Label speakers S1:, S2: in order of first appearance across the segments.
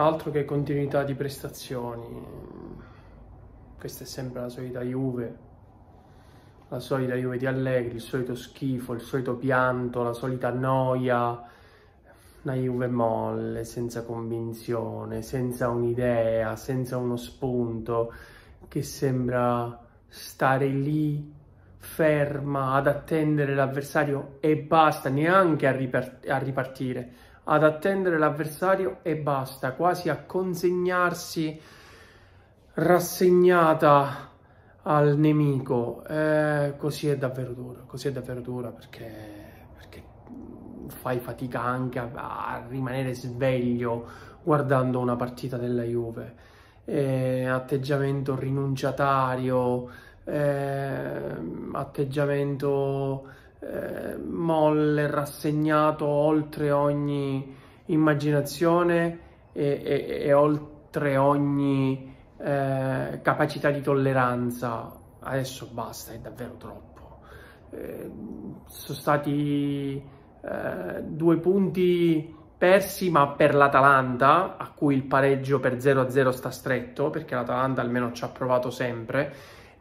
S1: altro che continuità di prestazioni questa è sempre la solita Juve la solita Juve di Allegri, il solito schifo, il solito pianto, la solita noia una Juve molle, senza convinzione, senza un'idea, senza uno spunto che sembra stare lì ferma ad attendere l'avversario e basta, neanche a, ripart a ripartire ad attendere l'avversario e basta, quasi a consegnarsi rassegnata al nemico. Eh, così è davvero dura, così è davvero dura perché, perché fai fatica anche a, a, rimanere sveglio guardando una partita della Juve. Eh, atteggiamento rinunciatario, eh, atteggiamento eh, molle, rassegnato oltre ogni immaginazione e, e, e oltre ogni eh, capacità di tolleranza. Adesso basta, è davvero troppo. Eh, sono stati eh, due punti persi, ma per l'Atalanta, a cui il pareggio per 0-0 sta stretto, perché l'Atalanta almeno ci ha provato sempre,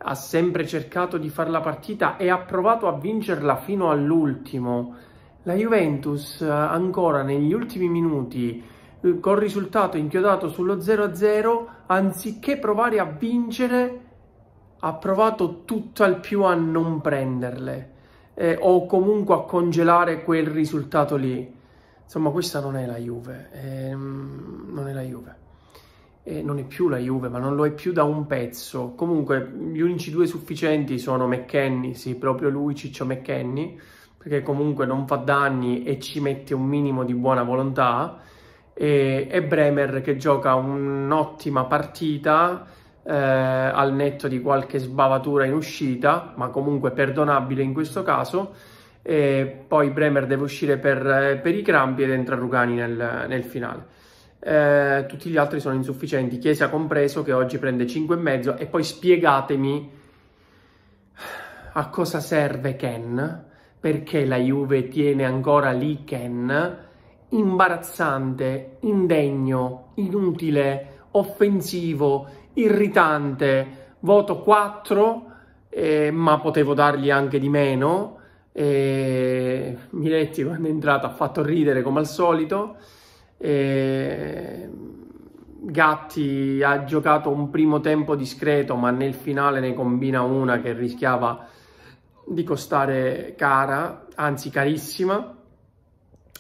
S1: ha sempre cercato di fare la partita e ha provato a vincerla fino all'ultimo. La Juventus eh, ancora negli ultimi minuti eh, col risultato inchiodato sullo 0-0 anziché provare a vincere ha provato tutto al più a non prenderle eh, o comunque a congelare quel risultato lì. Insomma questa non è la Juve, eh, non è la Juve eh, non è più la Juve, ma non lo è più da un pezzo. Comunque gli unici due sufficienti sono McKenny, sì, proprio lui, Ciccio McKenny, perché comunque non fa danni e ci mette un minimo di buona volontà, e, e Bremer che gioca un'ottima partita, eh, al netto di qualche sbavatura in uscita, ma comunque perdonabile in questo caso. E poi Bremer deve uscire per, per i crampi ed entra Rugani nel, nel finale eh, tutti gli altri sono insufficienti, Chiesa compreso che oggi prende 5,5 e poi spiegatemi a cosa serve Ken, perché la Juve tiene ancora lì Ken, imbarazzante, indegno, inutile, offensivo, irritante, voto 4, eh, ma potevo dargli anche di meno, eh, Miletti quando è entrato ha fatto ridere come al solito, eh, Gatti ha giocato un primo tempo discreto, ma nel finale ne combina una che rischiava di costare cara, anzi carissima,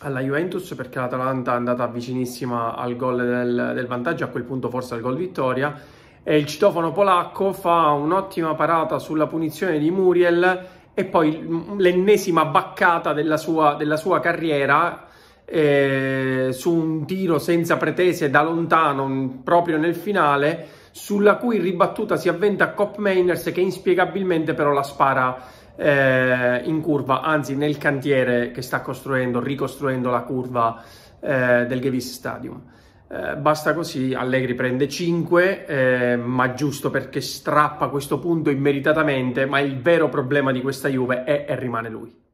S1: alla Juventus perché l'Atalanta è andata vicinissima al gol del, del vantaggio, a quel punto forse al gol vittoria. E il citofono polacco fa un'ottima parata sulla punizione di Muriel e poi l'ennesima baccata della sua, della sua carriera eh, su un tiro senza pretese da lontano mm, proprio nel finale sulla cui ribattuta si avventa Cop Mainers che inspiegabilmente però la spara eh, in curva, anzi nel cantiere che sta costruendo, ricostruendo la curva eh, del Gevis Stadium. Eh, basta così, Allegri prende 5, eh, ma giusto perché strappa questo punto immeritatamente, ma il vero problema di questa Juve è e rimane lui.